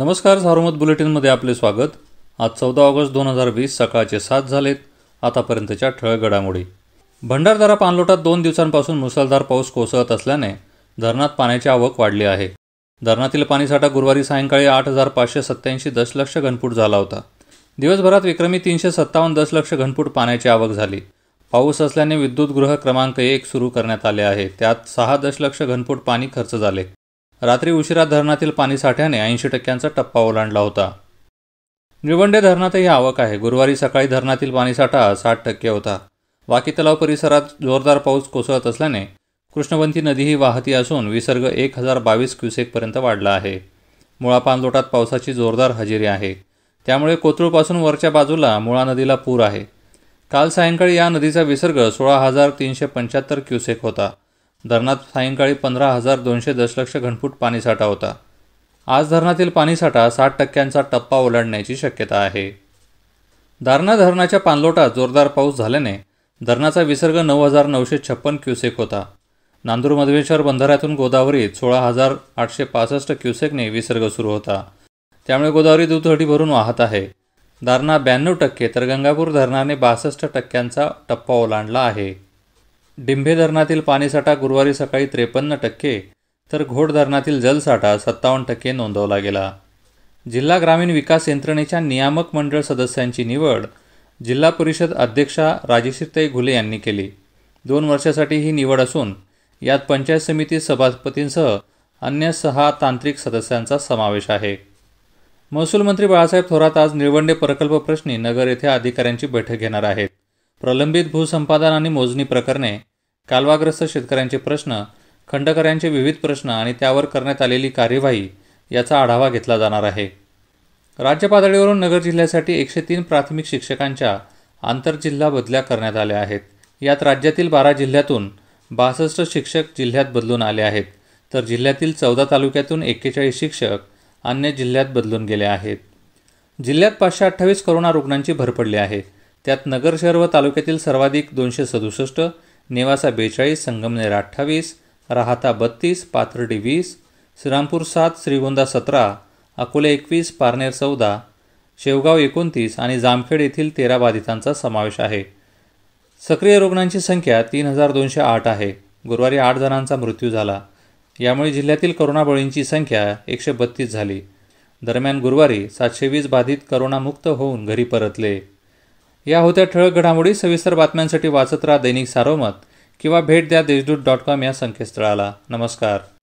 नमस्कार सार्वमत बुलेटिनमध्ये आपले स्वागत आज चौदा ऑगस्ट दोन हजार वीस सकाळचे सात झालेत आतापर्यंतच्या ठळक घडामोडी भंडारदारा पाणलोटात दोन दिवसांपासून मुसळधार पाऊस कोसळत असल्याने धरणात पाण्याची आवक वाढली आहे धरणातील पाणीसाठा गुरुवारी सायंकाळी आठ हजार पाचशे सत्याऐंशी दशलक्ष घनफूट झाला होता दिवसभरात विक्रमी तीनशे सत्तावन्न दशलक्ष घनफूट पाण्याची आवक झाली पाऊस असल्याने विद्युत गृह क्रमांक एक सुरू करण्यात आले आहे त्यात सहा दशलक्ष घनफूट पाणी खर्च झाले रात्री उशिरा धरणातील पाणीसाठ्याने ऐंशी टक्क्यांचा टप्पा ओलांडला होता निळवंडे धरणातही आवक आहे गुरुवारी सकाळी धरणातील पाणीसाठा साठ टक्के होता वाकी तलाव परिसरात जोरदार पाऊस कोसळत असल्याने कृष्णवंती नदीही वाहती असून विसर्ग एक हजार बावीस क्युसेकपर्यंत वाढला आहे मुळा पाणलोटात पावसाची जोरदार हजेरी आहे त्यामुळे कोथरूळपासून वरच्या बाजूला मुळा नदीला पूर आहे काल सायंकाळी या नदीचा विसर्ग सोळा हजार तीनशे पंच्याहत्तर क्युसेक होता धरणात सायंकाळी पंधरा हजार दोनशे दशलक्ष घनफूट पाणीसाठा होता आज धरणातील पाणीसाठा साठ टक्क्यांचा टप्पा ओलांडण्याची शक्यता आहे दारणा धरणाच्या पाणलोटात जोरदार पाऊस झाल्याने धरणाचा विसर्ग नऊ हजार नऊशे छप्पन क्युसेक होता नांदूर मधवेश्वर बंधाऱ्यातून गोदावरीत सोळा हजार आठशे पासष्ट क्युसेकने विसर्ग सुरू होता त्यामुळे गोदावरी दुथडी भरून वाहत आहे दारणा ब्याण्णव टक्के तर गंगापूर धरणाने बासष्ट टक्क्यांचा टप्पा ओलांडला आहे डिंभे धरणातील पाणीसाठा गुरुवारी सकाळी त्रेपन्न टक्के तर घोड धरणातील जलसाठा सत्तावन्न टक्के नोंदवला गेला जिल्हा ग्रामीण विकास यंत्रणेच्या नियामक मंडळ सदस्यांची निवड जिल्हा परिषद अध्यक्षा राजेशीरताई घुले यांनी केली दोन वर्षासाठी ही निवड असून यात पंचायत समिती सभापतींसह अन्य सहा तांत्रिक सदस्यांचा समावेश आहे महसूल मंत्री बाळासाहेब थोरात आज निळवंडे प्रकल्प प्रश्नी नगर येथे अधिकाऱ्यांची बैठक घेणार आहेत प्रलंबित भूसंपादन आणि मोजणी प्रकरणे कालवाग्रस्त शेतकऱ्यांचे प्रश्न खंडकऱ्यांचे विविध प्रश्न आणि त्यावर करण्यात आलेली कार्यवाही याचा आढावा घेतला जाणार आहे राज्य पातळीवरून नगर जिल्ह्यासाठी एकशे तीन प्राथमिक शिक्षकांच्या आंतरजिल्हा बदल्या करण्यात आल्या आहेत यात राज्यातील बारा जिल्ह्यातून बासष्ट शिक्षक जिल्ह्यात बदलून आले आहेत तर जिल्ह्यातील चौदा तालुक्यातून एक्केचाळीस शिक्षक अन्य जिल्ह्यात बदलून गेले आहेत जिल्ह्यात पाचशे अठ्ठावीस कोरोना रुग्णांची भर पडली आहे त्यात नगर शहर व तालुक्यातील सर्वाधिक दोनशे सदुसष्ट नेवासा बेचाळीस संगमनेर अठ्ठावीस राहता बत्तीस पाथर्डी वीस श्रीरामपूर सात श्रीगोंदा सतरा अकोले एकवीस पारनेर चौदा शेवगाव एकोणतीस आणि जामखेड येथील तेरा बाधितांचा समावेश आहे सक्रिय रुग्णांची संख्या तीन हजार दोनशे आठ आहे गुरुवारी आठ जणांचा मृत्यू झाला यामुळे जिल्ह्यातील करोनाबळींची संख्या एकशे बत्तीस झाली दरम्यान गुरुवारी सातशे वीस बाधित करोनामुक्त होऊन घरी परतले या होत्या ठळक घडामोडी सविस्तर बातम्यांसाठी वाचत राहा दैनिक सारोमत किंवा भेट द्या देशदूत डॉट कॉम या संकेतस्थळाला नमस्कार